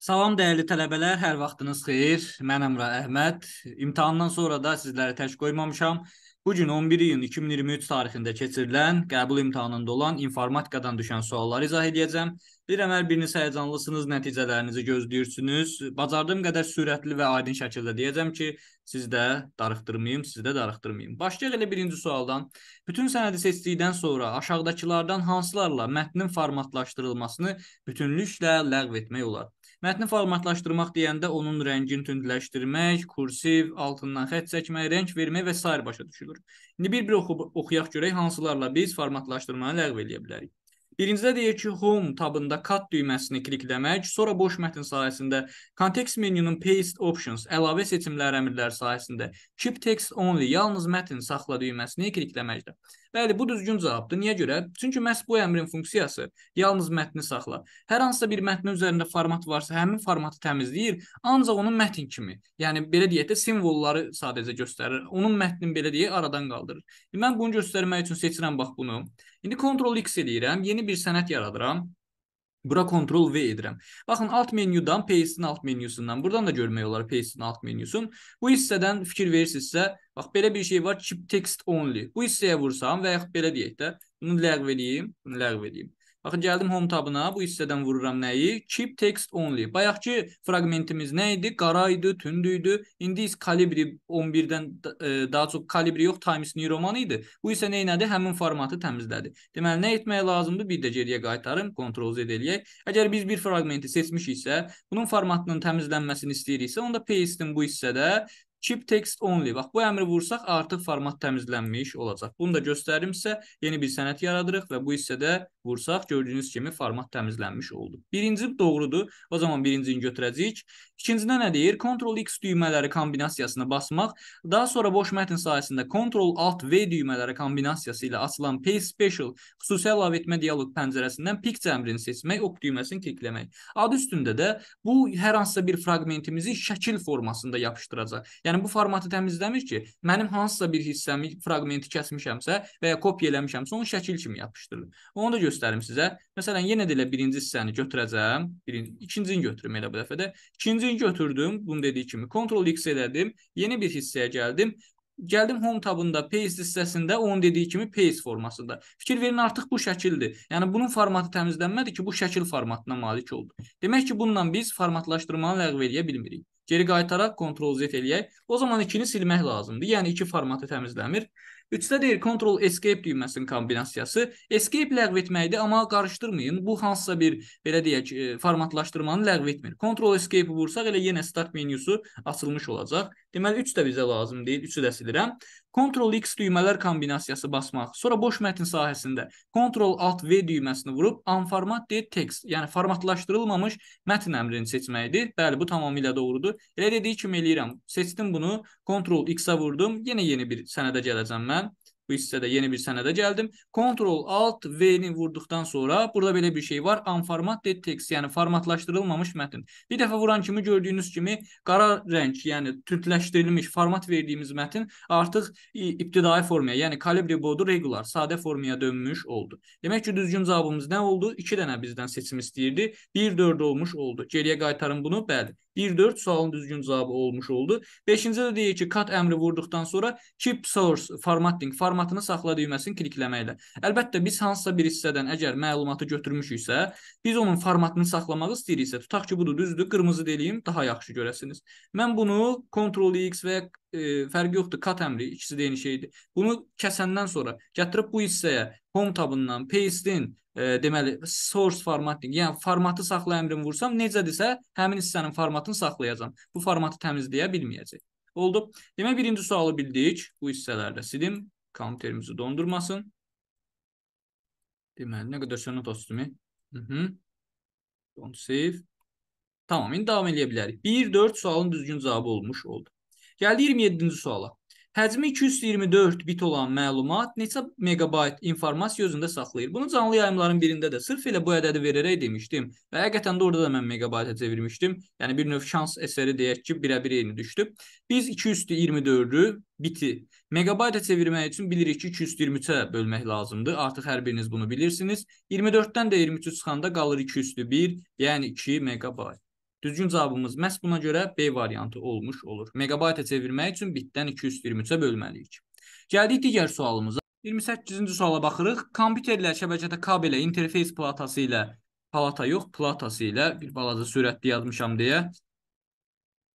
Salam dəyərli tələbələr, hər vaxtınız xeyir. Mən Əmra Əhməd. İmtahandan sonra da sizləri tək qoymamışam. Bu gün 11 iyun 2023 tarixində keçirilən qəbul imtahanında olan informatikadan düşən sualları izah edəcəm. Bilirəm hər biriniz həyəcanlısınız, nəticələrinizi gözləyirsiniz. Bacardığım qədər sürətli və aydın şəkildə deyəcəm ki, siz də darıxdırmayım, siz də darıxdırmayım. Başlayaq elə birinci sualdan. Bütün sənədi seçdikdən sonra aşağıdakılardan hansılarla mətnin formatlaşdırılmasını bütünlüklə ləğv etmək olar? Mətni formatlaşdırmaq deyəndə onun rəngini tündləşdirmək, kursiv, altından xətt çəkmək, rəng vermək və s. başa düşülür. İndi bir-bir oxu oxuyaq görək hansılarla biz formatlaşdırmanı ləğv edə bilərik. Birincidə deyir ki, Home tabında Cut düyməsini klikləmək, sonra boş mətn sayəsində kontekst menyunun Paste Options əlavə seçimlər əmrləri sayəsində Keep Text Only yalnız mətn saxla düyməsini klikləməkdir. Bəli, bu düzgün cavabdır. Niyə görə? Çünki məhz bu əmrin funksiyası yalnız mətni saxla. Hər hansısa bir mətnin üzərində format varsa, həmin formatı təmizləyir, ancaq onun mətn kimi, yəni belə deyək də simvolları sadəcə göstərir. Onun mətnin belə deyək aradan qaldırır. Mən bunu göstərmək üçün seçirəm bax bunu. İndi Ctrl X eləyirəm, yeni bir sənəd yaradıram. Bura Ctrl V edirəm. Baxın alt menyudan, paste-in alt menyusundan, buradan da görmək olar paste-in alt menyusun. Bu hissədən fikir verirsinizsə, bax belə bir şey var, chip text only. Bu hissəyə vursam və yaxud belə deyək də, bunu ləğv eləyim, bunu ləğv eləyim. Baxın, gəldim home tabına, bu hissədən vururam nəyi? Keep text only. Bayaqki fraqmentimiz nə idi? Qara idi, tündü idi. İndi is kalibri 11-dən e, daha çox kalibri yox, Times New Roman idi. Bu isə nə elədi? Həmin formatı təmizlədi. Deməli, nə etmək lazımdır? Bir də geriyə qaytarım, Ctrl Z eləyək. Əgər biz bir fraqmenti seçmişiksə, bunun formatının təmizlənməsini istəyiriksə, onda paste-in bu hissədə Keep text only. Bax, bu əmri vursaq artıq format təmizlənmiş olacaq. Bunu da göstərim sizə. Yeni bir sənət yaradırıq və bu hissədə vursaq gördüyünüz kimi format təmizlənmiş oldu. Birinci doğrudur. O zaman birincini götürəcəyik. İkincidə nə deyir? Ctrl X düymələri kombinasiyasına basmaq, daha sonra boş mətn sayəsində Ctrl Alt V düymələri kombinasiyası ilə açılan Paste Special xüsusi əlavə etmə dialoq pəncərəsindən Picture əmrini seçmək, OK düyməsini klikləmək. Adı üstündə də bu hər hansısa bir fraqmentimizi şəkil formasında yapışdıracaq. Yəni bu formatı təmizləmir ki, mənim hansısa bir hissəmi fraqmenti kəsmişəmsə və ya kopya eləmişəmsə, onu şəkil kimi yapışdırır. Onu da göstərim sizə. Məsələn, yenə də elə birinci hissəni götürəcəm. Birinci, ikincini götürüm elə bu dəfə də. İkincini götürdüm, bunu dediyi kimi. Ctrl X elədim, yeni bir hissəyə gəldim. Gəldim Home tabında Paste hissəsində onun dediyi kimi Paste formasında. Fikir verin artıq bu şəkildir. Yəni bunun formatı təmizlənmədi ki, bu şəkil formatına malik oldu. Demək ki, bununla biz formatlaşdırmanı ləğv edə bilmirik. Geri qaytaraq Ctrl Z eləyək. O zaman ikini silmək lazımdır. Yəni iki formatı təmizləmir. Üçdə deyir Ctrl Escape düyməsinin kombinasiyası. Escape ləğv etməkdir, amma qarışdırmayın. Bu hansısa bir belə deyək, e, formatlaşdırmanı ləğv etmir. Ctrl Escape vursaq elə yenə start menyusu açılmış olacaq. Deməli 3 də bizə lazım deyil, 3-ü də silirəm. Ctrl X düymələr kombinasiyası basmaq. Sonra boş mətn sahəsində Ctrl Alt V düyməsini vurub unformat deyil text, yəni formatlaşdırılmamış mətn əmrini seçməkdir. Bəli, bu tamamilə doğrudur. Elə dediyi kimi eləyirəm. Seçdim bunu, Ctrl X-a vurdum. Yenə yeni bir sənədə gələcəm mən. Bu hissədə yeni bir sənədə gəldim. Ctrl Alt V-ni vurduqdan sonra burada belə bir şey var. Unformatted text, yəni formatlaşdırılmamış mətn. Bir dəfə vuran kimi gördüyünüz kimi qara rəng, yəni tündləşdirilmiş format verdiyimiz mətn artıq ibtidai formaya, yəni kalibri bodu regular, sadə formaya dönmüş oldu. Demək ki, düzgün cavabımız nə oldu? 2 dənə bizdən seçim istəyirdi. 1 4 olmuş oldu. Geriyə qaytarın bunu. Bəli. 1-4 sualın düzgün cavabı olmuş oldu. Beşinci də deyir ki, cut əmri vurduqdan sonra keep source formatting, formatını saxla düyməsini klikləməklə. Əlbəttə, biz hansısa bir hissədən əgər məlumatı götürmüşüksə, biz onun formatını saxlamaq istəyiriksə, tutaq ki, budur, düzdür, qırmızı deyim, daha yaxşı görəsiniz. Mən bunu Ctrl-X və e, fərqi yoxdur, cut əmri, ikisi də eyni şeydir. Bunu kəsəndən sonra gətirib bu hissəyə Home tabından paste-in e, deməli source formatting, yəni formatı saxla əmrini vursam necədirsə həmin hissənin formatını saxlayacam. Bu formatı təmizləyə bilməyəcək. Oldu. Demək birinci sualı bildik. Bu hissələrdə silim kompüterimizi dondurmasın. Deməli nə qədər sonra dostumi? Mhm. Don't save. Tamam, indi davam eləyə bilərik. 1-4 sualın düzgün cavabı olmuş oldu. Gəldi 27-ci suala. Həcmi 224 bit olan məlumat neçə megabayt informasiya özündə saxlayır. Bunu canlı yayımların birində də sırf elə bu ədədi verərək demişdim və həqiqətən də orada da mən megabayta çevirmişdim. Yəni bir növ şans əsəri deyək ki, birə-bir eyni düşdü. Biz 224-ü biti megabayta çevirmək üçün bilirik ki, 223-ə bölmək lazımdır. Artıq hər biriniz bunu bilirsiniz. 24-dən də 23-ü çıxanda qalır 201, yəni 2 megabayt. Düzgün cavabımız məhz buna görə B variantı olmuş olur. Megabayta çevirmək üçün bitdən 223-ə bölməliyik. Gəldik digər sualımıza. 28-ci suala baxırıq. Kompüterlər şəbəkədə kabelə, interfeys palatası ilə, palata yox, platası ilə bir balaca sürətli yazmışam deyə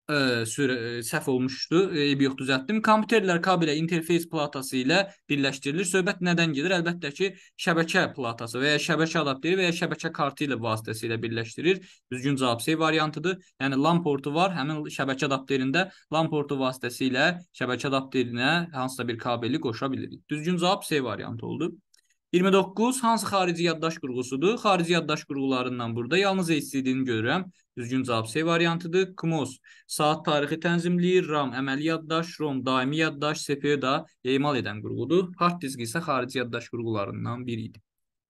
e, sürə, e, səhv olmuşdu. Eyb yox, düzəltdim. Kompüterlər kabelə interfeys platası ilə birləşdirilir. Söhbət nədən gedir? Əlbəttə ki, şəbəkə platası və ya şəbəkə adapteri və ya şəbəkə kartı ilə vasitəsilə birləşdirir. Düzgün cavab C variantıdır. Yəni LAN portu var. Həmin şəbəkə adapterində LAN portu vasitəsilə şəbəkə adapterinə hansısa bir kabeli qoşa bilirik. Düzgün cavab C variantı oldu. 29 hansı xarici yaddaş qurğusudur? Xarici yaddaş qurğularından burada yalnız HCD-ni görürəm. Düzgün cavab C variantıdır. KMOS saat tarixi tənzimləyir, RAM əməli yaddaş, ROM daimi yaddaş, CPU da emal edən qurğudur. Hard disk isə xarici yaddaş qurğularından biri idi.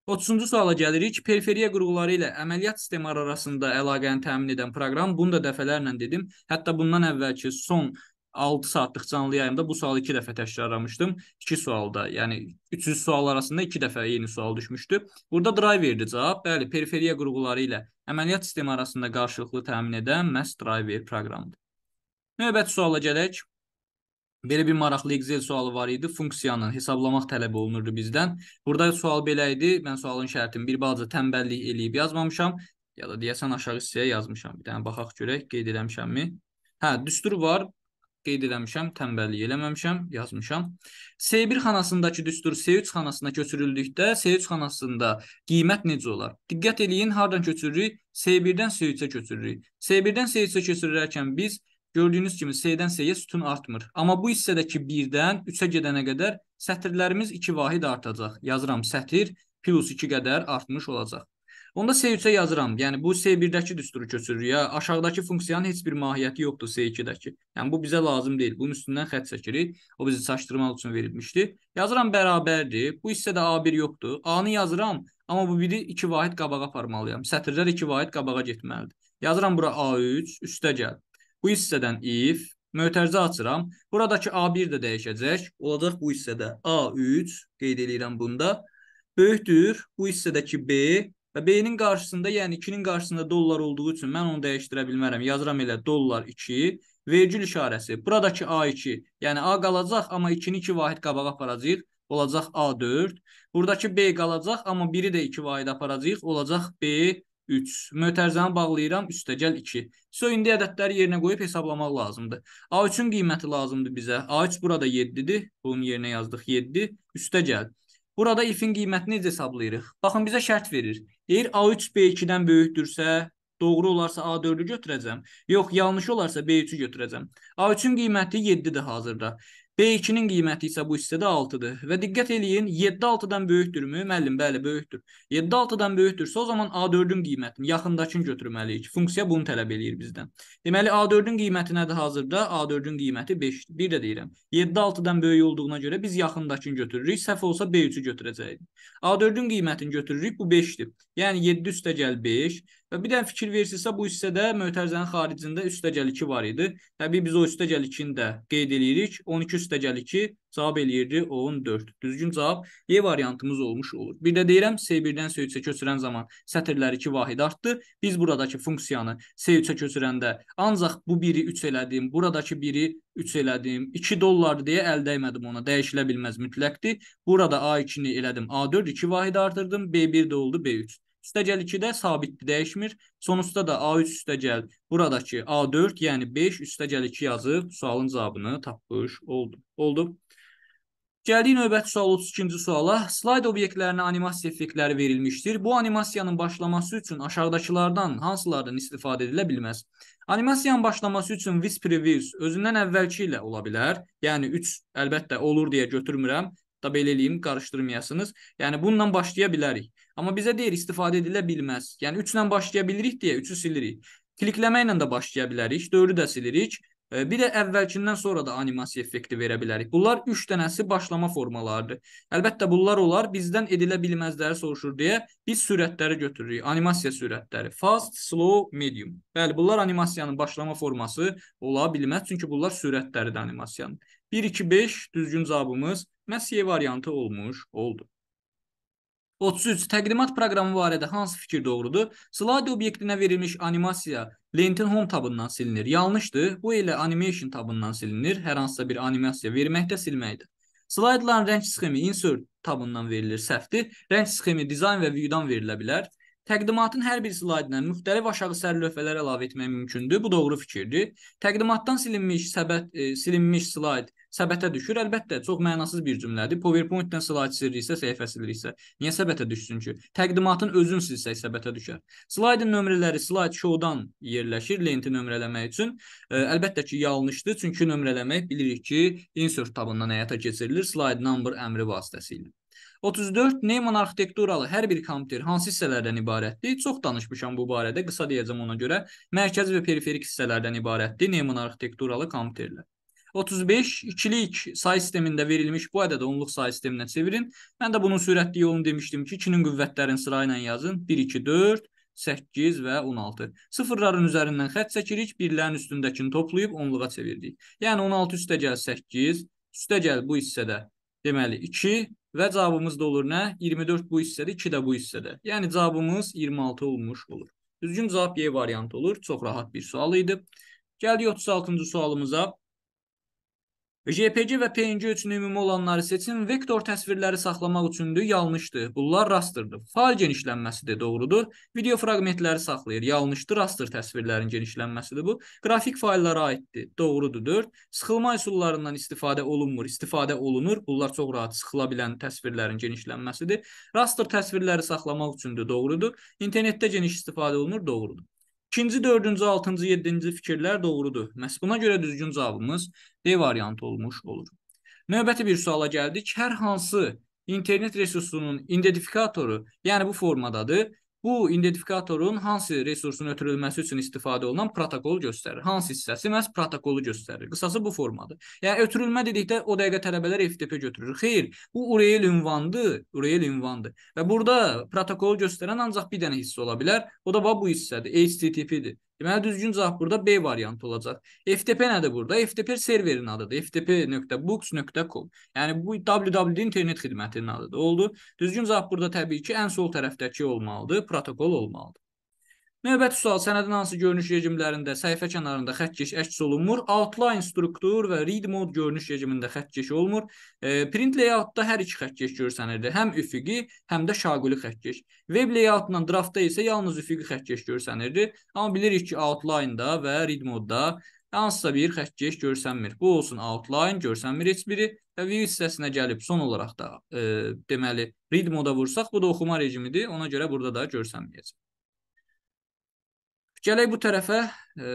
30-cu suala gəlirik. Periferiya qurğuları ilə əməliyyat sistemləri arasında əlaqəni təmin edən proqram, bunu da dəfələrlə dedim. Hətta bundan əvvəlki son 6 saatlıq canlı yayımda bu sualı 2 dəfə təkrarlamışdım. 2 sualda, yəni 300 sual arasında 2 dəfə yeni sual düşmüşdü. Burada driverdir cavab. Bəli, periferiya qurğuları ilə əməliyyat sistemi arasında qarşılıqlı təmin edən məhz driver proqramıdır. Növbəti suala gələk. Belə bir maraqlı Excel sualı var idi. Funksiyanı hesablamaq tələb olunurdu bizdən. Burada sual belə idi. Mən sualın şərtini bir balaca tənbəllik eləyib yazmamışam. Ya da deyəsən aşağı hissəyə yazmışam. Bir dənə baxaq görək qeyd eləmişəmmi? Hə, düstur var qeyd eləmişəm, tənbəllik eləməmişəm, yazmışam. S1 xanasındakı düstur S3 xanasına köçürüldükdə S3 xanasında qiymət necə olar? Diqqət eləyin, hardan köçürürük? S1-dən S3-ə köçürürük. S1-dən S3-ə köçürərkən biz gördüyünüz kimi S-dən S-yə sütun artmır. Amma bu hissədəki 1-dən 3-ə gedənə qədər sətirlərimiz 2 vahid artacaq. Yazıram sətir plus 2 qədər artmış olacaq. Onda C3-ə yazıram. Yəni bu C1-dəki düsturu köçürür ya aşağıdakı funksiyanın heç bir mahiyyəti yoxdur C2-dəki. Yəni bu bizə lazım deyil. Bunun üstündən xətt çəkirik. O bizi çaşdırmaq üçün verilmişdi. Yazıram bərabərdir. Bu hissədə A1 yoxdur. A-nı yazıram, amma bu biri 2 vahid qabağa aparmalıyam. Sətirlər 2 vahid qabağa getməlidir. Yazıram bura A3, üstə gəl. Bu hissədən if mötərizə açıram. Buradakı A1 də dəyişəcək. Olacaq bu hissədə A3 qeyd eləyirəm bunda. Böyükdür bu hissədəki B Və B-nin qarşısında, yəni 2-nin qarşısında dollar olduğu üçün mən onu dəyişdirə bilmərəm. Yazıram elə dollar 2, vergül işarəsi. Buradakı A2, yəni A qalacaq, amma 2-ni 2 vahid qabağa aparacağıq, olacaq A4. Buradakı B qalacaq, amma 1-i də 2 vahid aparacağıq, olacaq B4. 3. Mötərizəni bağlayıram, üstə gəl 2. So, indi ədədləri yerinə qoyub hesablamaq lazımdır. A3-ün qiyməti lazımdır bizə. A3 burada 7-dir. Bunun yerinə yazdıq 7. Üstə gəl. Burada if-in qiymətini necə hesablayırıq? Baxın, bizə şərt verir. Deyir, A3 B2-dən böyükdürsə, doğru olarsa A4-ü götürəcəm. Yox, yanlış olarsa B3-ü götürəcəm. A3-ün qiyməti 7-dir hazırda. B2-nin qiyməti isə bu hissədə 6-dır. Və diqqət eləyin, 7 6-dan böyükdürmü? Müəllim, bəli, böyükdür. 7 6-dan böyükdürsə, o zaman A4-ün qiymətini yaxındakını götürməliyik. Funksiya bunu tələb eləyir bizdən. Deməli, A4-ün qiyməti nədir hazırda? A4-ün qiyməti 5-dir. Bir də deyirəm, 7 6-dan böyük olduğuna görə biz yaxındakını götürürük. Səhv olsa B3-ü götürəcəkdik. A4-ün qiymətini götürürük, bu 5-dir. Yəni 7 üstəgəl 5 və bir dənə fikir versinizsə bu hissədə mötərizənin xaricində üstəgəl 2 var idi. Təbii biz o üstəgəl 2-ni də qeyd eləyirik. 12 üstəgəl 2 cavab eləyirdi 14. Düzgün cavab E variantımız olmuş olur. Bir də deyirəm C1-dən C3-ə köçürən zaman sətirlər 2 vahid artdı. Biz buradakı funksiyanı C3-ə köçürəndə ancaq bu biri 3 elədim, buradakı biri 3 elədim, 2 dollar deyə əldə etmədim ona, dəyişilə bilməz mütləqdir. Burada A2-ni elədim A4, 2 vahid artırdım, B1 də oldu B3. Üstəgəl 2-də sabitdir, dəyişmir. Sonuçda da A3 üstəgəl buradakı A4, yəni 5 üstəgəl 2 yazıb sualın cavabını tapmış oldu. Oldu. Gəldik növbəti sual 32-ci suala. Slayd obyektlərinə animasiya effektləri verilmişdir. Bu animasiyanın başlaması üçün aşağıdakılardan hansılardan istifadə edilə bilməz? Animasiyanın başlaması üçün with previous özündən əvvəlki ilə ola bilər. Yəni 3 əlbəttə olur deyə götürmürəm. Da belə eləyim, qarışdırmayasınız. Yəni bununla başlaya bilərik. Amma bizə deyir istifadə edilə bilməz. Yəni 3 ilə başlaya bilirik deyə 3-ü silirik. Klikləməklə də başlaya bilərik, 4-ü də silirik. E, bir də əvvəlkindən sonra da animasiya effekti verə bilərik. Bunlar 3 dənəsi başlama formalarıdır. Əlbəttə bunlar olar bizdən edilə bilməzləri soruşur deyə biz sürətləri götürürük. Animasiya sürətləri fast, slow, medium. Bəli, bunlar animasiyanın başlama forması ola bilməz çünki bunlar sürətləridir animasiyanın. 1 2 5 düzgün cavabımız məhz C variantı olmuş oldu. 33. Təqdimat proqramı barədə hansı fikir doğrudur? Slide obyektinə verilmiş animasiya lentin home tabından silinir. Yanlışdır. Bu elə animation tabından silinir. Hər hansısa bir animasiya verməkdə silməkdir. Slaytların rəng sxemi insert tabından verilir. Səhvdir. Rəng sxemi dizayn və view-dan verilə bilər. Təqdimatın hər bir slaydına müxtəlif aşağı sər lövhələr əlavə etmək mümkündür. Bu doğru fikirdir. Təqdimatdan silinmiş səbət e, silinmiş slayd səbətə düşür. Əlbəttə, çox mənasız bir cümlədir. PowerPoint-dən slayt silirsə, səhifə silirsə, niyə səbətə düşsün ki? Təqdimatın özün silsək səbətə düşər. Slaydın nömrələri slayd show-dan yerləşir lenti nömrələmək üçün. Əlbəttə ki, yanlışdır, çünki nömrələmək bilirik ki, insert tabından həyata keçirilir slide number əmri vasitəsilə. 34 Neyman arxitekturalı hər bir kompüter hansı hissələrdən ibarətdir? Çox danışmışam bu barədə, qısa deyəcəm ona görə. Mərkəzi və periferik hissələrdən ibarətdir Neyman arxitekturalı kompüterlər. 35 ikilik say sistemində verilmiş bu ədədi onluq say sisteminə çevirin. Mən də bunun sürətli yolunu demişdim ki, 2-nin qüvvətlərini sırayla yazın. 1, 2, 4, 8 və 16. Sıfırların üzərindən xətt çəkirik, birlərin üstündəkini toplayıb onluğa çevirdik. Yəni 16 üstə gəl 8, üstə gəl bu hissədə deməli 2 və cavabımız da olur nə? 24 bu hissədə, 2 də bu hissədə. Yəni cavabımız 26 olmuş olur. Düzgün cavab Y variantı olur. Çox rahat bir sual idi. Gəldik 36-cı sualımıza. JPG və PNG üçün ümumi olanları seçin. Vektor təsvirləri saxlamaq üçündür, yanlışdır. Bunlar rasterdir. Fail genişlənməsidir, doğrudur. Video fraqmentləri saxlayır, yanlışdır. Raster təsvirlərin genişlənməsidir bu. Qrafik faillara aiddir, doğrudur 4. Sıxılma üsullarından istifadə olunmur, istifadə olunur. Bunlar çox rahat sıxıla bilən təsvirlərin genişlənməsidir. Raster təsvirləri saxlamaq üçündür, doğrudur. İnternetdə geniş istifadə olunur, doğrudur. İkinci, dördüncü, altıncı, yeddinci fikirlər doğrudur. Məhz buna görə düzgün cavabımız D variantı olmuş olur. Növbəti bir suala gəldik. Hər hansı internet resursunun identifikatoru, yəni bu formadadır. Bu identifikatorun hansı resursun ötürülməsi üçün istifadə olunan protokolu göstərir. Hansı hissəsi məhz protokolu göstərir. Qısası bu formadır. Yəni ötürülmə dedikdə o dəqiqə tələbələr FTP götürür. Xeyr, bu URL ünvandır, URL ünvandır. Və burada protokolu göstərən ancaq bir dənə hissə ola bilər. O da bax bu hissədir, HTTP-dir. Deməli hə, düzgün cavab burada B variantı olacaq. FTP nədir burada? FTP serverin adıdır. ftp.books.com. Yəni bu WWD internet xidmətinin adıdır. Oldu. Düzgün cavab burada təbii ki, ən sol tərəfdəki olmalıdır, protokol olmalıdır. Növbəti sual sənədin hansı görünüş rejimlərində səhifə kənarında xətt keş əks olunmur? Outline struktur və read mode görünüş rejimində xətt keş olmur. E, print layoutda hər iki xətt keş görsənirdi. Həm üfüqi, həm də şaquli xətt keş. Web layoutla draftda isə yalnız üfüqi xətt keş görsənirdi. Amma bilirik ki, outline-da və read mode-da hansısa bir xətt keş görsənmir. Bu olsun outline, görsənmir heç biri və view hissəsinə gəlib son olaraq da e, deməli read moda vursaq, bu da oxuma rejimidir. Ona görə burada da görsənməyəcək. Gələk bu tərəfə e,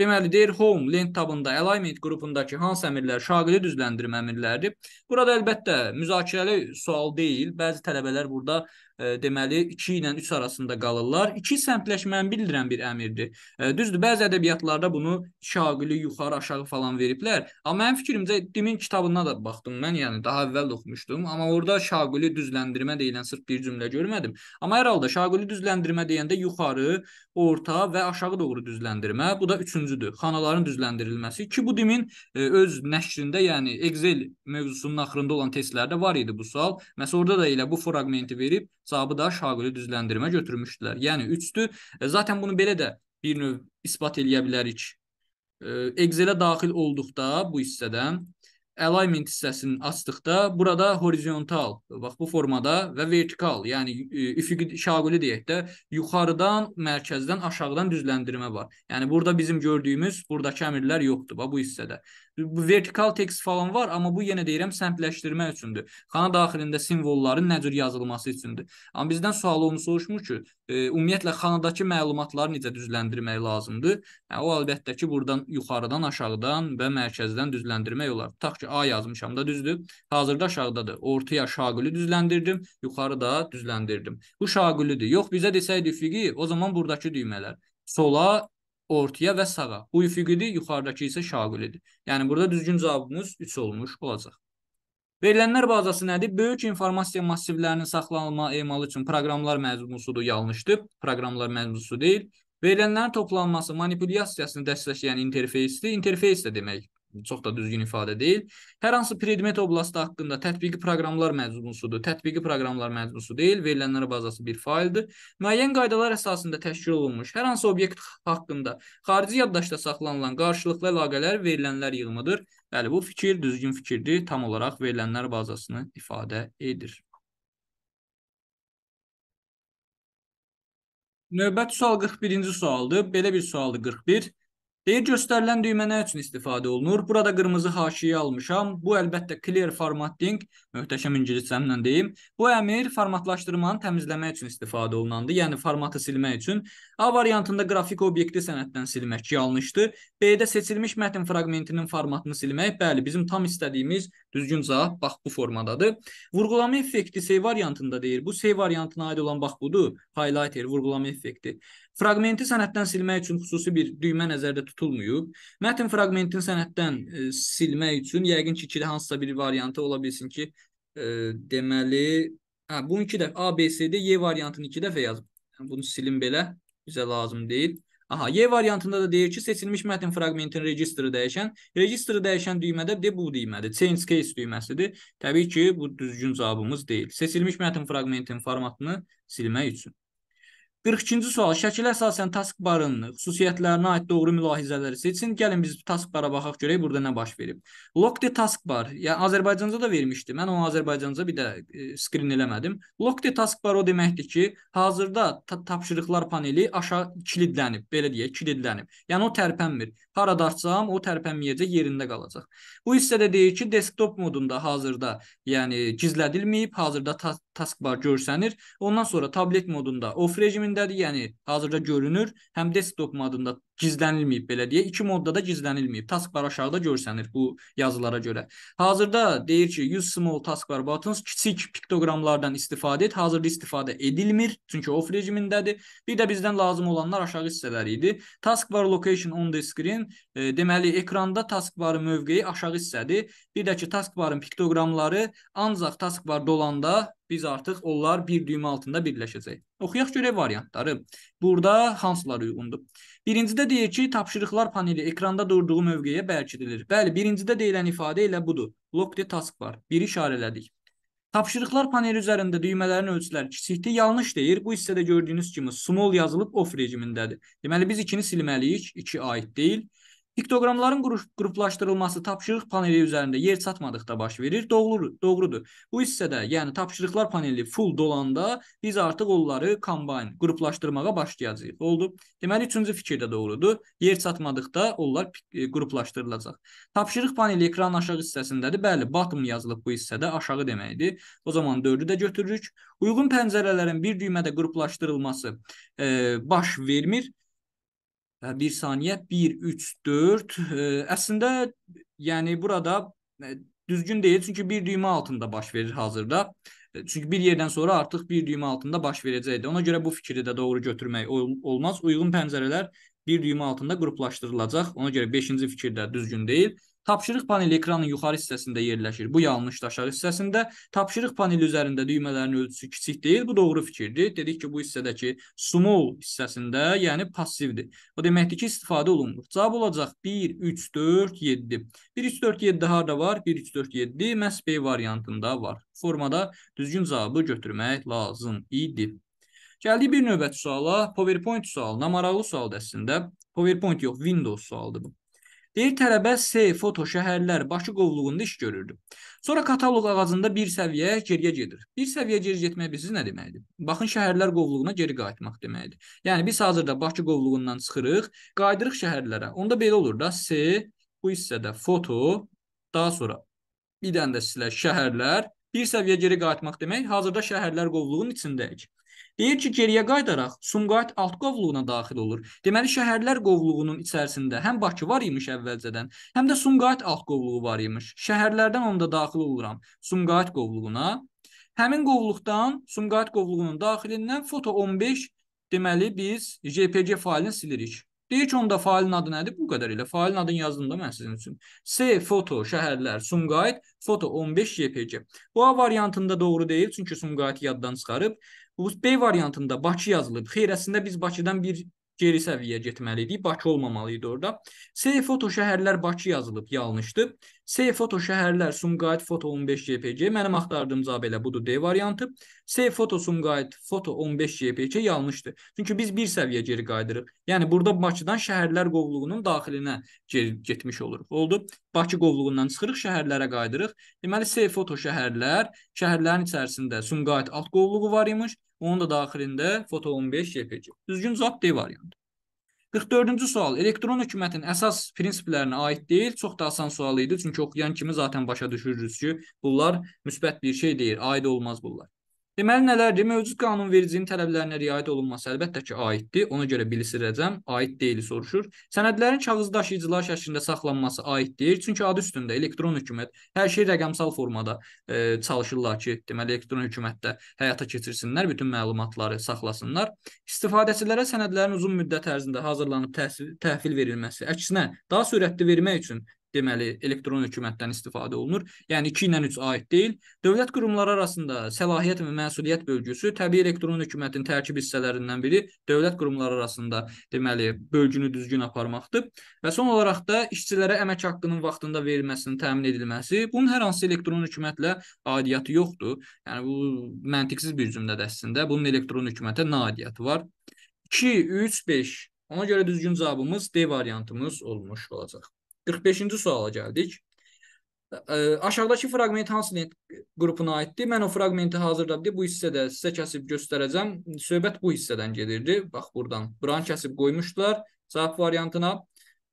Deməli deyir home lent tabında alignment qrupundakı hansı əmrlər şagirdi düzləndirmə əmrləridir? Burada əlbəttə müzakirəli sual deyil. Bəzi tələbələr burada deməli 2 ilə 3 arasında qalırlar. 2 səmtləşməni bildirən bir əmirdir. Düzdür, bəzi ədəbiyyatlarda bunu şaqili yuxarı, aşağı falan veriblər. Amma mənim fikrimcə Dimin kitabına da baxdım mən, yəni daha əvvəl də oxumuşdum, amma orada şaqili düzləndirmə deyilən sırf bir cümlə görmədim. Amma hər halda şaqili düzləndirmə deyəndə yuxarı, orta və aşağı doğru düzləndirmə, bu da üçüncüdür. Xanaların düzləndirilməsi ki, bu Dimin e, öz nəşrində, yəni Excel mövzusunun axırında olan testlərdə var idi bu sual. Məsələn orada da elə bu fraqmenti verib cavabı da Şaquli düzləndirmə götürmüşdülər. Yəni 3-dür. E, zaten bunu belə də bir növ isbat eləyə bilərik. E, Excel-ə daxil olduqda bu hissədən alignment hissəsini açdıqda burada horizontal, bax bu formada və vertikal, yəni üfüqi e, şaquli deyək də, yuxarıdan, mərkəzdən, aşağıdan düzləndirmə var. Yəni burada bizim gördüyümüz burdakı əmrlər yoxdur bax bu hissədə bu vertikal tekst falan var, amma bu yenə deyirəm səmtləşdirmə üçündür. Xana daxilində simvolların nə cür yazılması üçündür. Amma bizdən sual onu soruşmur ki, e, ümumiyyətlə xanadakı məlumatları necə düzləndirmək lazımdır? Hə, o əlbəttə ki, burdan yuxarıdan, aşağıdan və mərkəzdən düzləndirmək olar. Tutaq ki, A yazmışam da düzdür. Hazırda aşağıdadır. Ortaya şaquli düzləndirdim, yuxarıda düzləndirdim. Bu şaqulüdür. Yox, bizə desəydi üfüqi, o zaman burdakı düymələr sola ortaya və sağa. Bu üfüqidir, yuxarıdakı isə şaqulidir. Yəni burada düzgün cavabımız 3 olmuş olacaq. Verilənlər bazası nədir? Böyük informasiya massivlərinin saxlanılma emalı üçün proqramlar məzmusudur, yanlışdır. Proqramlar məzmusu deyil. Verilənlərin toplanması manipulyasiyasını dəstəkləyən interfeysdir. İnterfeys də demək çox da düzgün ifadə deyil. Hər hansı predmet oblasti haqqında tətbiqi proqramlar məcmusudur. Tətbiqi proqramlar məcmusu deyil, verilənlər bazası bir fayldır. Müəyyən qaydalar əsasında təşkil olunmuş hər hansı obyekt haqqında xarici yaddaşda saxlanılan qarşılıqlı əlaqələr verilənlər yığımıdır. Bəli, bu fikir düzgün fikirdir, tam olaraq verilənlər bazasını ifadə edir. Növbət sual 41-ci sualdır. Belə bir sualdır 41. Deyir göstərilən düymə nə üçün istifadə olunur? Burada qırmızı haşiyə almışam. Bu əlbəttə clear formatting, möhtəşəm ingiliscəmlə deyim. Bu əmr formatlaşdırmanı təmizləmək üçün istifadə olunandı, yəni formatı silmək üçün. A variantında qrafik obyekti sənəddən silmək ki, yanlışdı. B-də seçilmiş mətn fraqmentinin formatını silmək, bəli, bizim tam istədiyimiz düzgün cavab bax bu formadadır. Vurğulama effekti C variantında deyir. Bu C variantına aid olan bax budur, highlighter vurğulama effekti. Fraqmenti sənəddən silmək üçün xüsusi bir düymə nəzərdə tutulmuyub. Mətn fraqmentini sənəddən e, silmək üçün yəqin ki, ikili hansısa bir variantı ola bilsin ki, e, deməli, hə bunu 2 dəfə A, B, C-də Y variantını 2 dəfə yazıb. Yəni, bunu silin belə bizə lazım deyil. Aha, Y variantında da deyir ki, seçilmiş mətn fraqmentinin registri dəyişən, registri dəyişən düymədə bir bu düymədir. Change case düyməsidir. Təbii ki, bu düzgün cavabımız deyil. Seçilmiş mətn fraqmentinin formatını silmək üçün. 42-ci sual. Şəkilə əsasən taskbarın xüsusiyyətlərinə aid doğru mülahizələri seçin. Gəlin biz taskbara baxaq görək burada nə baş verib. Locked taskbar. Yəni Azərbaycanca da vermişdi. Mən onu Azərbaycanca bir də e, skrin eləmədim. Locked taskbar o deməkdir ki, hazırda ta tapşırıqlar paneli aşağı kilidlənib, belə deyək, kilidlənib. Yəni o tərpənmir. Harada açsam o tərpənməyəcək, yerində qalacaq. Bu hissədə deyir ki, desktop modunda hazırda, yəni gizlədilməyib, hazırda ta taskbar görsənir. Ondan sonra tablet modunda off rejimindədir, yəni hazırda görünür. Həm desktop modunda gizlənilməyib belə deyə. 2 modda da gizlənilməyib. Taskbar aşağıda görsənir bu yazılara görə. Hazırda deyir ki, use small taskbar buttons kiçik piktoqramlardan istifadə et. Hazırda istifadə edilmir, çünki off rejimindədir. Bir də bizdən lazım olanlar aşağı hissələri idi. Taskbar location on the screen, e, deməli ekranda taskbarın mövqeyi aşağı hissədir. Bir də ki, taskbarın piktoqramları ancaq taskbarda olanda biz artıq onlar bir düymə altında birləşəcək. Oxuyaq görək variantları. Burada hansıları uyğundur? Birincidə deyir ki, tapşırıqlar paneli ekranda durduğu mövqeyə bərkidilir. Bəli, birincidə deyilən ifadə ilə budur. Locked task var. Bir işarələdik. Tapşırıqlar paneli üzərində düymələrin ölçüləri kiçikdir. Yanlış deyir. Bu hissədə gördüyünüz kimi small yazılıb off rejimindədir. Deməli biz 2-ni silməliyik. 2 aid deyil. Piktoqramların qruplaşdırılması tapşırıq paneli üzərində yer çatmadıqda baş verir. Doğru, doğrudur. Bu hissədə, yəni tapşırıqlar paneli full dolanda biz artıq onları combine qruplaşdırmağa başlayacağıq. Oldu? Deməli 3-cü fikir də doğrudur. Yer çatmadıqda onlar e, qruplaşdırılacaq. Tapşırıq paneli ekranın aşağı hissəsindədir. Bəli, bottom yazılıb bu hissədə, aşağı deməkdir. O zaman 4-ü də götürürük. Uyğun pəncərələrin bir düymədə qruplaşdırılması e, baş vermir. Hə, bir saniyə 1 3 4 əslində yəni burada e, düzgün deyil çünki bir düymə altında baş verir hazırda. E, çünki bir yerdən sonra artıq bir düymə altında baş verəcəkdi. Ona görə bu fikri də doğru götürmək olmaz. Uyğun pəncərələr bir düymə altında qruplaşdırılacaq. Ona görə 5-ci fikir də düzgün deyil. Tapşırıq paneli ekranın yuxarı hissəsində yerləşir. Bu yanlışdır, aşağı hissəsində. Tapşırıq paneli üzərində düymələrin ölçüsü kiçik deyil. Bu doğru fikirdir. Dedik ki, bu hissədəki small hissəsində, yəni passivdir. Bu deməkdir ki, istifadə olunmur. Cavab olacaq 1 3 4 7. 1 3 4 7 harda var? 1 3 4 7 məhz B variantında var. Formada düzgün cavabı götürmək lazım idi. Gəldik bir növbəti suala. PowerPoint sualına maraqlı sualdır əslində. PowerPoint yox, Windows sualdır bu. Deyir tələbə S, foto, şəhərlər, Bakı qovluğunda iş görürdü. Sonra kataloq ağacında bir səviyyəyə geriyə gedir. Bir səviyyə geri getmək bilirsiniz nə deməkdir? Baxın şəhərlər qovluğuna geri qayıtmaq deməkdir. Yəni biz hazırda Bakı qovluğundan çıxırıq, qayıdırıq şəhərlərə. Onda belə olur da S bu hissədə foto, daha sonra bir dənə də sizlə şəhərlər, bir səviyyə geri qayıtmaq demək, hazırda şəhərlər qovluğunun içindəyik. Deyir ki, geriyə qayıdaraq Sumqayıt alt qovluğuna daxil olur. Deməli şəhərlər qovluğunun içərisində həm Bakı var imiş əvvəlcədən, həm də Sumqayıt alt qovluğu var imiş. Şəhərlərdən onda daxil oluram Sumqayıt qovluğuna. Həmin qovluqdan Sumqayıt qovluğunun daxilindən foto 15 deməli biz JPG faylını silirik. Deyir ki, onda failin adı nədir? Bu qədər elə. Failin adını yazdım da mən sizin üçün. S foto şəhərlər Sumqayıt foto 15 JPG. Bu A variantında doğru deyil, çünki Sumqayıtı yaddan çıxarıb. Rus B variantında Bakı yazılıb. Xeyr, əslində biz Bakıdan bir geri səviyyəyə getməli idi. Bakı olmamalı idi orada. S foto şəhərlər Bakı yazılıb, yanlışdır. S foto şəhərlər Sumqayıt foto 15 YPC. Mənim axtardığım cavab elə budur D variantı. S foto Sumqayıt foto 15 YPC yanlışdır. Çünki biz bir səviyyə geri qayıdırıq. Yəni burada Bakıdan şəhərlər qovluğunun daxilinə getmiş oluruq. Oldu. Bakı qovluğundan çıxırıq, şəhərlərə qayıdırıq. Deməli S foto şəhərlər, şəhərlərin içərisində Sumqayıt alt qovluğu var imiş. Onun da daxilində foto 15 YPC. Düzgün cavab D variantı. 44-cü sual elektron hökumətin əsas prinsiplərinə aid deyil, çox da asan sual idi, çünki oxuyan kimi zaten başa düşürürüz ki, bunlar müsbət bir şey deyil, aid olmaz bunlar. Deməli nələrdir? Mövcud qanunvericinin tələblərinə riayət olunması əlbəttə ki, aiddir. Ona görə bilisir rəcəm aid deyil soruşur. Sənədlərin kağızdaşıyıcılar şəklində saxlanması aid deyil. Çünki adı üstündə elektron hökumət hər şey rəqəmsal formada e, çalışırlar ki, deməli elektron hökumətdə həyata keçirsinlər, bütün məlumatları saxlasınlar. İstifadəçilərə sənədlərin uzun müddət ərzində hazırlanıb təhsil, təhvil verilməsi, əksinə daha sürətli vermək üçün deməli elektron hökumətdən istifadə olunur. Yəni 2 ilə 3 aid deyil. Dövlət qurumları arasında səlahiyyət və məsuliyyət bölgüsü təbii elektron hökumətin tərkib hissələrindən biri dövlət qurumları arasında deməli bölgünü düzgün aparmaqdır. Və son olaraq da işçilərə əmək haqqının vaxtında verilməsinin təmin edilməsi. Bunun hər hansı elektron hökumətlə aidiyyəti yoxdur. Yəni bu məntiqsiz bir cümlədir əslində. Bunun elektron hökumətə nə aidiyyəti var? 2 3 5 Ona görə düzgün cavabımız D variantımız olmuş olacaq. 45-ci suala gəldik. Ə, aşağıdakı fraqment hansı lent qrupuna aiddir? Mən o fraqmenti hazırda bir bu hissədə sizə kəsib göstərəcəm. Söhbət bu hissədən gedirdi. Bax buradan. Buranı kəsib qoymuşdular cavab variantına.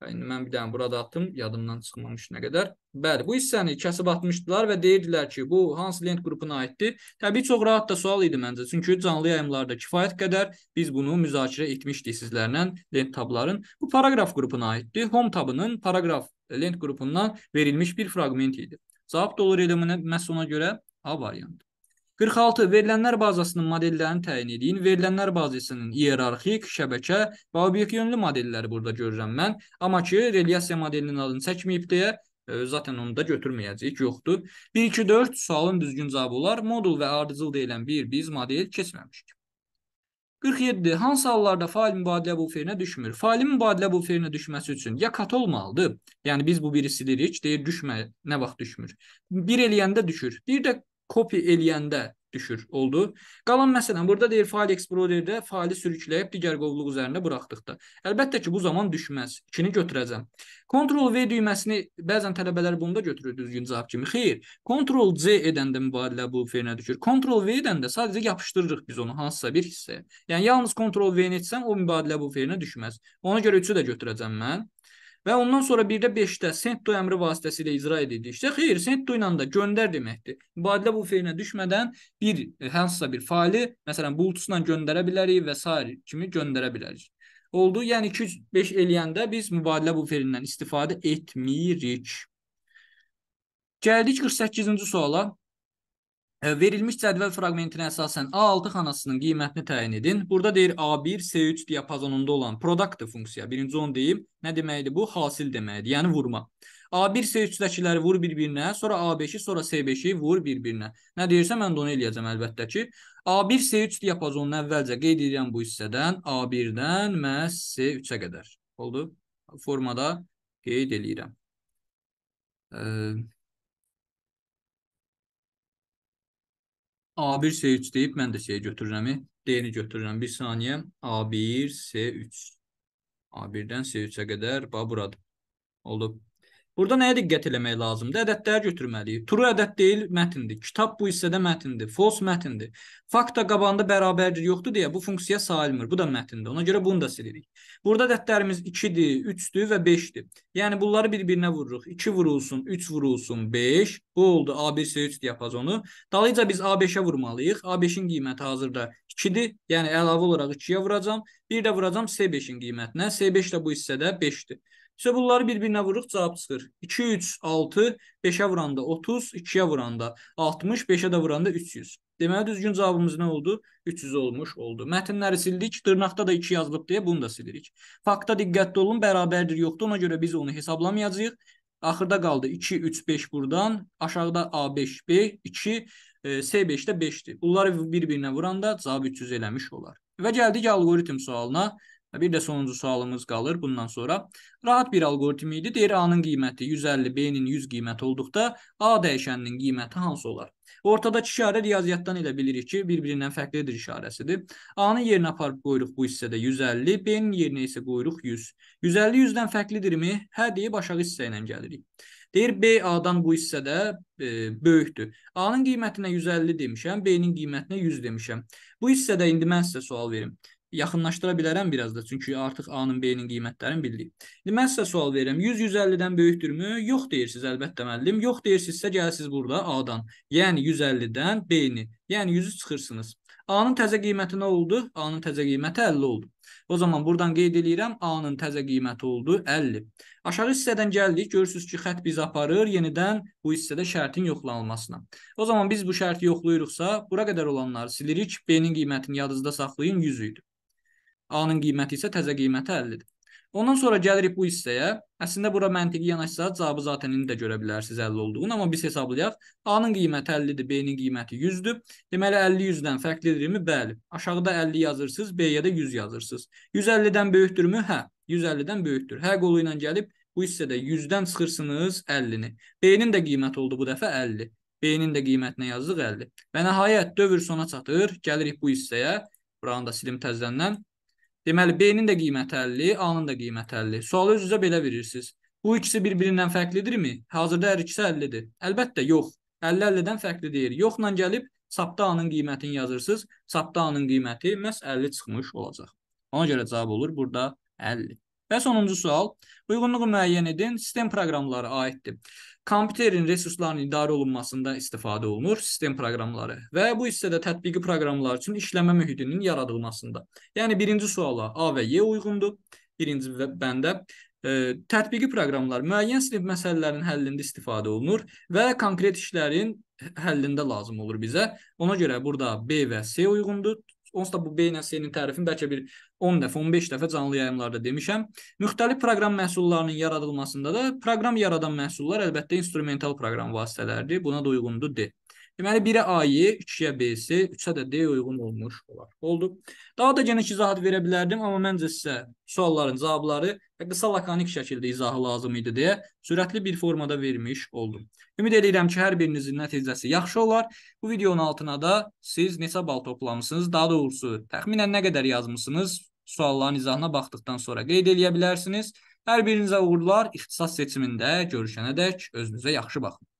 İndi mən bir dənə burada atdım, yadımdan çıxmamış nə qədər. Bəli, bu hissəni kəsib atmışdılar və deyirdilər ki, bu hansı lent qrupuna aiddir? Təbii hə, çox rahat da sual idi məncə. Çünki canlı yayımlarda kifayət qədər biz bunu müzakirə etmişdik sizlərlə lent tabların. Bu paragraf qrupuna aiddir. Home tabının paragraf lent qrupundan verilmiş bir fraqment idi. Cavab dolu eləminə məhz ona görə A variantı. 46. Verilənlər bazasının modellərini təyin edin. Verilənlər bazasının iyerarxik, şəbəkə və obyekt yönlü modelləri burada görürəm mən. Amma ki, relyasiya modelinin adını çəkməyib deyə e, zaten onu da götürməyəcəyik, yoxdur. 1 2 4 sualın düzgün cavabı olar. Modul və ardıcıl deyilən bir biz model keçməmişik. 47. Hansı hallarda fail mübadilə buferinə düşmür? Fail mübadilə buferinə düşməsi üçün ya kat olmalıdır. Yəni biz bu biri silirik, deyir düşmə, nə vaxt düşmür? Bir eləyəndə düşür. Bir də kopi eləyəndə düşür oldu. Qalan məsələn burada deyir fail explorer-də faili sürükləyib digər qovluq üzərində buraxdıqda. Əlbəttə ki, bu zaman düşməz. 2-ni götürəcəm. Ctrl V düyməsini bəzən tələbələr bunu da götürür düzgün cavab kimi. Xeyr, Ctrl C edəndə mübadilə bu fernə düşür. Ctrl V edəndə sadəcə yapışdırırıq biz onu hansısa bir hissəyə. Yəni yalnız Ctrl V-ni etsəm o mübadilə bu fernə düşməz. Ona görə 3-ü də götürəcəm mən və ondan sonra birdə 5-də sento əmri vasitəsilə icra edildikcə, xeyr, sento ilə də göndər deməkdir. Mübadilə bu fe'linə düşmədən bir hansısa bir faili, məsələn, bulutusla göndərə bilərik və s. kimi göndərə bilərik. Oldu, yəni 205 eləyəndə biz mübadilə bu fe'lindən istifadə etmirik. Gəldik 48-ci suala. Verilmiş cədvəl fraqmentinə əsasən A6 xanasının qiymətini təyin edin. Burada deyir A1 S3 diapazonunda olan productive funksiya. Birinci onu deyim. Nə deməkdir bu? Hasil deməkdir. Yəni vurma. A1 S3-dəkiləri vur bir-birinə, sonra A5-i, sonra S5-i vur bir-birinə. Nə deyirsə mən də onu eləyəcəm əlbəttə ki. A1 S3 diapazonunu əvvəlcə qeyd edirəm bu hissədən A1-dən məhz S3-ə qədər. Oldu? Formada qeyd eləyirəm. Ə A1 C3 deyib mən də C götürürəm. D-ni götürürəm. Bir saniyə. A1 C3. A1-dən C3-ə qədər bax buradır. Olub. Burada nəyə diqqət eləmək lazımdır? Ədədlərə götürməliyik. True ədəd deyil, mətndir. Kitab bu hissədə mətndir, false mətndir. Fakt da qabağında bərabərdir yoxdur deyə bu funksiya sayılmır. Bu da mətndir. Ona görə bunu da silirik. Burada ədədlərimiz 2-dir, 3-dür və 5-dir. Yəni bunları bir-birinə vururuq. 2 vurulsun, 3 vurulsun, 5. Bu oldu A1-S3 diapazonu. Dalıca biz A5-ə vurmalıyıq. A5-in qiyməti hazırda 2-dir. Yəni əlavə olaraq 2-yə vuracam. Bir də vuracam S5-in qiymətinə. S5 də bu hissədə 5-dir. İşte bunları bir-birinə vururuq, cavab çıxır. 2, 3, 6, 5-ə vuranda 30, 2-yə vuranda 60, 5-ə də vuranda 300. Deməli, düzgün cavabımız nə oldu? 300 olmuş oldu. Mətnləri sildik, dırnaqda da 2 yazılıb deyə bunu da silirik. Fakta diqqətli olun, bərabərdir, yoxdur. Ona görə biz onu hesablamayacağıq. Axırda qaldı 2, 3, 5 buradan, aşağıda A5, B, 2, C5-də 5-dir. Bunları bir-birinə vuranda cavab 300 eləmiş olar. Və gəldik alqoritm sualına. Bir də sonuncu sualımız qalır bundan sonra. Rahat bir alqoritm idi. Deyir A-nın qiyməti 150, B-nin 100 qiyməti olduqda A dəyişəninin qiyməti hansı olar? Ortadakı işarə riyaziyyatdan elə bilirik ki, bir-birindən fərqlidir işarəsidir. A-nın yerinə aparıb qoyuruq bu hissədə 150, B-nin yerinə isə qoyuruq 100. 150 100-dən fərqlidirmi? Hə deyib aşağı hissə ilə gəlirik. Deyir B A-dan bu hissədə e, böyükdür. A-nın qiymətinə 150 demişəm, B-nin qiymətinə 100 demişəm. Bu hissədə indi mən sizə sual verim yaxınlaşdıra bilərəm biraz da, çünki artıq A-nın, B-nin qiymətlərini bilirik. İndi mən sizə sual verirəm. 100 150-dən böyükdürmü? Yox deyirsiniz, əlbəttə müəllim. Yox deyirsinizsə, gəlsiz burada A-dan, yəni 150-dən B-ni, yəni 100-ü çıxırsınız. A-nın təzə qiyməti nə oldu? A-nın təzə qiyməti 50 oldu. O zaman buradan qeyd eləyirəm, A-nın təzə qiyməti oldu 50. Aşağı hissədən gəldik, görürsüz ki, xətt bizi aparır yenidən bu hissədə şərtin yoxlanılmasına. O zaman biz bu şərti yoxluyuruqsa, bura qədər olanları silirik, B-nin qiymətini yadınızda saxlayın, 100 idi. A-nın qiyməti isə təzə qiymətə 50-dir. Ondan sonra gəlirik bu hissəyə. Əslində bura məntiqi yanaşsa cavabı zatənini də görə bilərsiniz 50 olduğunu, amma biz hesablayaq. A-nın qiyməti 50-dir, B-nin qiyməti 100-dür. Deməli 50 100-dən fərqlidirmi? Bəli. Aşağıda 50 yazırsınız, B-yə də 100 yazırsınız. 150-dən böyükdürmü? Hə, 150-dən böyükdür. Hə qolu ilə gəlib bu hissədə 100-dən çıxırsınız 50-ni. B-nin də qiyməti oldu bu dəfə 50. B-nin də qiymətinə yazdıq 50. Və nəhayət dövr sona çatır. Gəlirik bu hissəyə. Buranı da silim təzədən. Deməli, B-nin də qiyməti 50, A-nın da qiyməti 50. Sualı öz-üzə belə verirsiniz. Bu ikisi bir-birindən fərqlidirmi? Hazırda hər ikisi 50-dir. Əlbəttə, yox. 50-50-dən fərqli deyil. Yoxla gəlib sapda A-nın qiymətini yazırsınız. Sapda A-nın qiyməti məhz 50 çıxmış olacaq. Ona görə cavab olur burada 50. Və sonuncu sual. Uyğunluğu müəyyən edin. Sistem proqramları aiddir kompüterin resurslarının idarə olunmasında istifadə olunur, sistem proqramları və bu hissədə tətbiqi proqramlar üçün işləmə mühitinin yaradılmasında. Yəni birinci suala A və Y uyğundur. Birinci bəndə e, tətbiqi proqramlar müəyyən sinif məsələlərinin həllində istifadə olunur və konkret işlərin həllində lazım olur bizə. Ona görə burada B və C uyğundur onsuz da bu beynən senin tərifin bəlkə bir 10 dəfə, 15 dəfə canlı yayımlarda demişəm. Müxtəlif proqram məhsullarının yaradılmasında da proqram yaradan məhsullar əlbəttə instrumental proqram vasitələridir. Buna da uyğundur de. Deməli 1-ə A-yı, 2-yə B-si, 3-ə də D uyğun olmuş olar. Oldu. Daha da geniş izahat verə bilərdim, amma məncə sizə sualların cavabları və qısa lakanik şəkildə izahı lazım idi deyə sürətli bir formada vermiş oldum. Ümid edirəm ki, hər birinizin nəticəsi yaxşı olar. Bu videonun altına da siz neçə bal toplamısınız, daha doğrusu təxminən nə qədər yazmısınız, sualların izahına baxdıqdan sonra qeyd edə bilərsiniz. Hər birinizə uğurlar, ixtisas seçimində görüşənədək özünüzə yaxşı baxın.